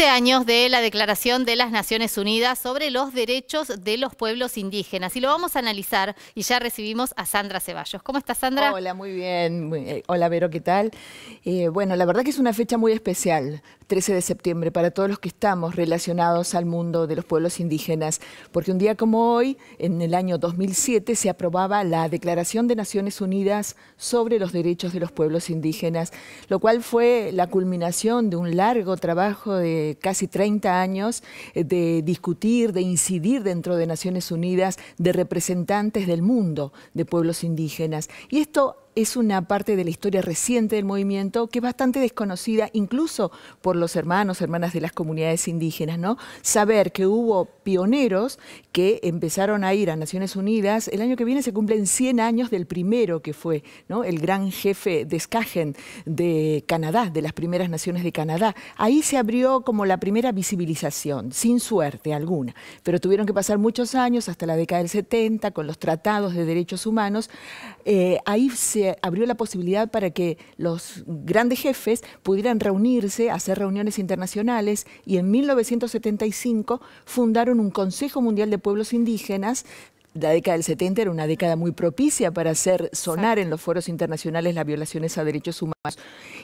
años de la Declaración de las Naciones Unidas sobre los Derechos de los Pueblos Indígenas. Y lo vamos a analizar y ya recibimos a Sandra Ceballos. ¿Cómo estás, Sandra? Hola, muy bien. Eh, hola, Vero, ¿qué tal? Eh, bueno, la verdad que es una fecha muy especial, 13 de septiembre, para todos los que estamos relacionados al mundo de los pueblos indígenas, porque un día como hoy, en el año 2007, se aprobaba la Declaración de Naciones Unidas sobre los Derechos de los Pueblos Indígenas, lo cual fue la culminación de un largo trabajo de eh, casi 30 años eh, de discutir, de incidir dentro de Naciones Unidas, de representantes del mundo de pueblos indígenas. Y esto es una parte de la historia reciente del movimiento que es bastante desconocida incluso por los hermanos, hermanas de las comunidades indígenas, ¿no? Saber que hubo pioneros que empezaron a ir a Naciones Unidas, el año que viene se cumplen 100 años del primero que fue, ¿no? El gran jefe de Skagen de Canadá, de las primeras naciones de Canadá. Ahí se abrió como la primera visibilización, sin suerte alguna, pero tuvieron que pasar muchos años hasta la década del 70 con los tratados de derechos humanos. Eh, ahí se eh, abrió la posibilidad para que los grandes jefes pudieran reunirse, hacer reuniones internacionales y en 1975 fundaron un Consejo Mundial de Pueblos Indígenas la década del 70 era una década muy propicia para hacer sonar en los foros internacionales las violaciones a derechos humanos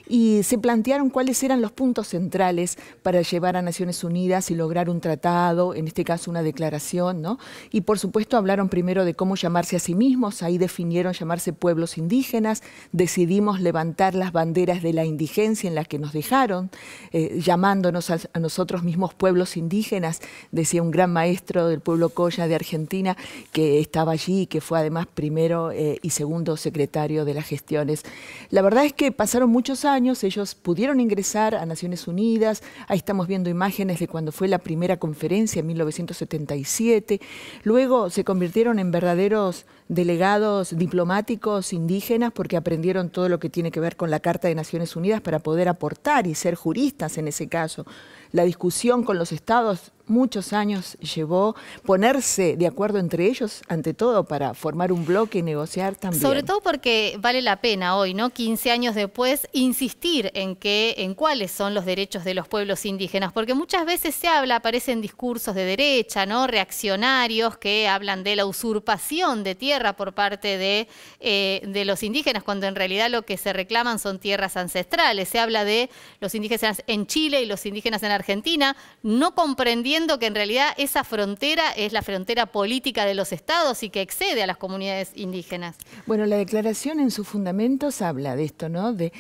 y se plantearon cuáles eran los puntos centrales para llevar a Naciones Unidas y lograr un tratado, en este caso una declaración, ¿no? Y por supuesto hablaron primero de cómo llamarse a sí mismos, ahí definieron llamarse pueblos indígenas, decidimos levantar las banderas de la indigencia en las que nos dejaron, eh, llamándonos a, nosotros mismos pueblos indígenas, decía un gran maestro del pueblo Colla de Argentina que estaba allí, y que fue además primero eh, y segundo secretario de las gestiones. La verdad es que pasaron muchos años, ellos pudieron ingresar a Naciones Unidas, ahí estamos viendo imágenes de cuando fue la primera conferencia en 1977, luego se convirtieron en verdaderos delegados diplomáticos indígenas porque aprendieron todo lo que tiene que ver con la Carta de Naciones Unidas para poder aportar y ser juristas en ese caso. La discusión con los estados muchos años llevó ponerse de acuerdo entre ellos, ante todo, para formar un bloque y negociar también. Sobre todo porque vale la pena hoy, ¿no? 15 años después, insistir en que, en cuáles son los derechos de los pueblos indígenas, porque muchas veces se habla, aparecen discursos de derecha, ¿no? Reaccionarios que hablan de la usurpación de tierra por parte de, eh, de los indígenas, cuando en realidad lo que se reclaman son tierras ancestrales. Se habla de los indígenas en Chile y los indígenas en Argentina, no comprendiendo que en realidad esa frontera es la frontera política de los estados y que excede a las comunidades indígenas. Bueno, la declaración en sus fundamentos habla de esto, ¿no? De,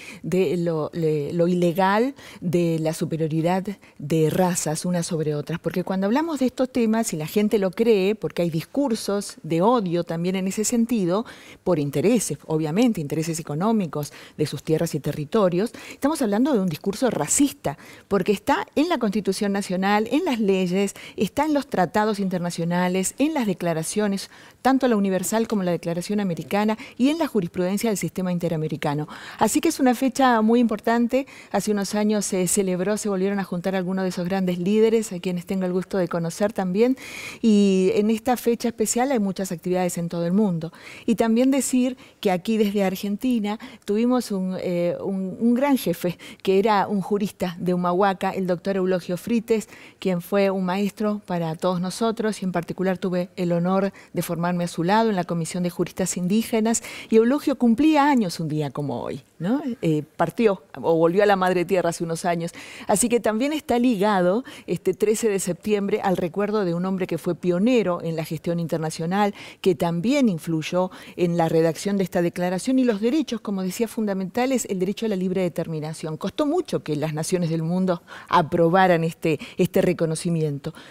lo, lo ilegal, de la superioridad de razas unas sobre otras, porque cuando hablamos de estos temas y la gente lo cree, porque hay discursos de odio también en ese sentido, por intereses, obviamente, intereses económicos de sus tierras y territorios, estamos hablando de un discurso racista, porque está en la Constitución Nacional, en las leyes, está en los tratados internacionales, en las declaraciones, tanto la universal como la declaración americana y en la jurisprudencia del sistema interamericano. Así que es una fecha muy importante. Hace unos años se celebró, se volvieron a juntar algunos de esos grandes líderes, a quienes tengo el gusto de conocer también. Y en esta fecha especial hay muchas actividades en todo el mundo. Y también decir que aquí desde Argentina tuvimos un, eh, un, un gran jefe, que era un jurista de Humahuaca, el doctor Eulogio Frites, quien fue un un maestro para todos nosotros y en particular tuve el honor de formarme a su lado en la Comisión de Juristas Indígenas y Eulogio cumplía años un día como hoy, ¿no? Eh, partió o volvió a la Madre Tierra hace unos años. Así que también está ligado este 13 de septiembre al recuerdo de un hombre que fue pionero en la gestión internacional, que también influyó en la redacción de esta declaración y los derechos, como decía, fundamentales, el derecho a la libre determinación. Costó mucho que las naciones del mundo aprobaran este, este reconocimiento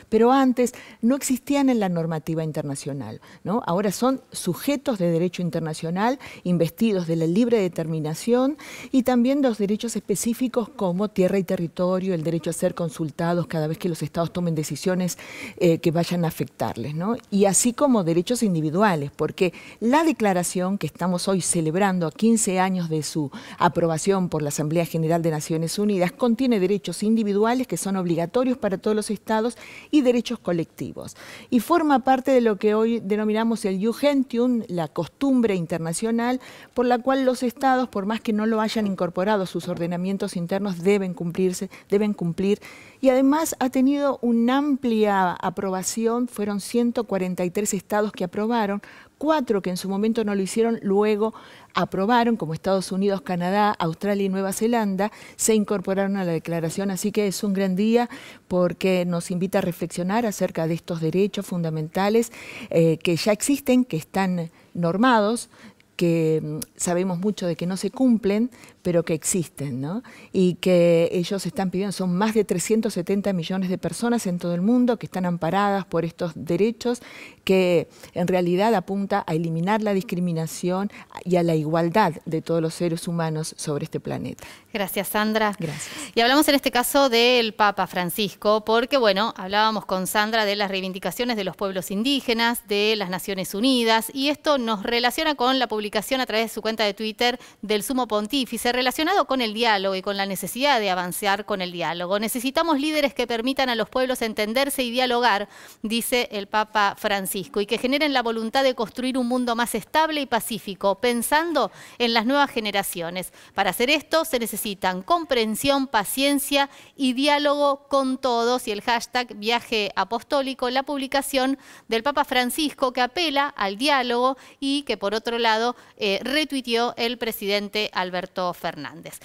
pero antes no existían en la normativa internacional. ¿no? Ahora son sujetos de derecho internacional, investidos de la libre determinación y también de los derechos específicos como tierra y territorio, el derecho a ser consultados cada vez que los estados tomen decisiones eh, que vayan a afectarles, y así como derechos individuales, porque la declaración que estamos hoy celebrando a 15 años de su aprobación por la Asamblea General de Naciones Unidas contiene derechos individuales que son obligatorios para todos los estados, y derechos colectivos. Y forma parte de lo que hoy denominamos el Jugentium, la costumbre internacional, por la cual los estados, por más que no lo hayan incorporado sus ordenamientos internos, deben cumplirse, deben cumplir. Y además ha tenido una amplia aprobación, fueron 143 estados que aprobaron, cuatro que en su momento no lo hicieron, luego aprobaron, como Estados Unidos, Canadá, Australia y Nueva Zelanda, se incorporaron a la declaración, así que es un gran día porque nos invita a reflexionar acerca de estos derechos fundamentales eh, que ya existen, que están normados, que mm, sabemos mucho de que no se cumplen, pero que existen, ¿no? Y que ellos están pidiendo, son más de 370 millones de personas en todo el mundo que están amparadas por estos derechos que en realidad apunta a eliminar la discriminación y a la igualdad de todos los seres humanos sobre este planeta. Gracias, Sandra. Gracias. Y hablamos en este caso del Papa Francisco, porque bueno, hablábamos con Sandra de las reivindicaciones de los pueblos indígenas, de las Naciones Unidas, y esto nos relaciona con la publicación a través de su cuenta de Twitter del Sumo Pontífice relacionado con el diálogo y con la necesidad de avanzar con el diálogo. Necesitamos líderes que permitan a los pueblos entenderse y dialogar, dice el Papa Francisco, y que generen la voluntad de construir un mundo más estable y pacífico, pensando en las nuevas generaciones. Para hacer esto se necesitan comprensión, paciencia y diálogo con todos y el hashtag viaje apostólico, la publicación del Papa Francisco que apela al diálogo y que por otro lado eh, retuiteó el presidente Alberto Fernández. Hernández.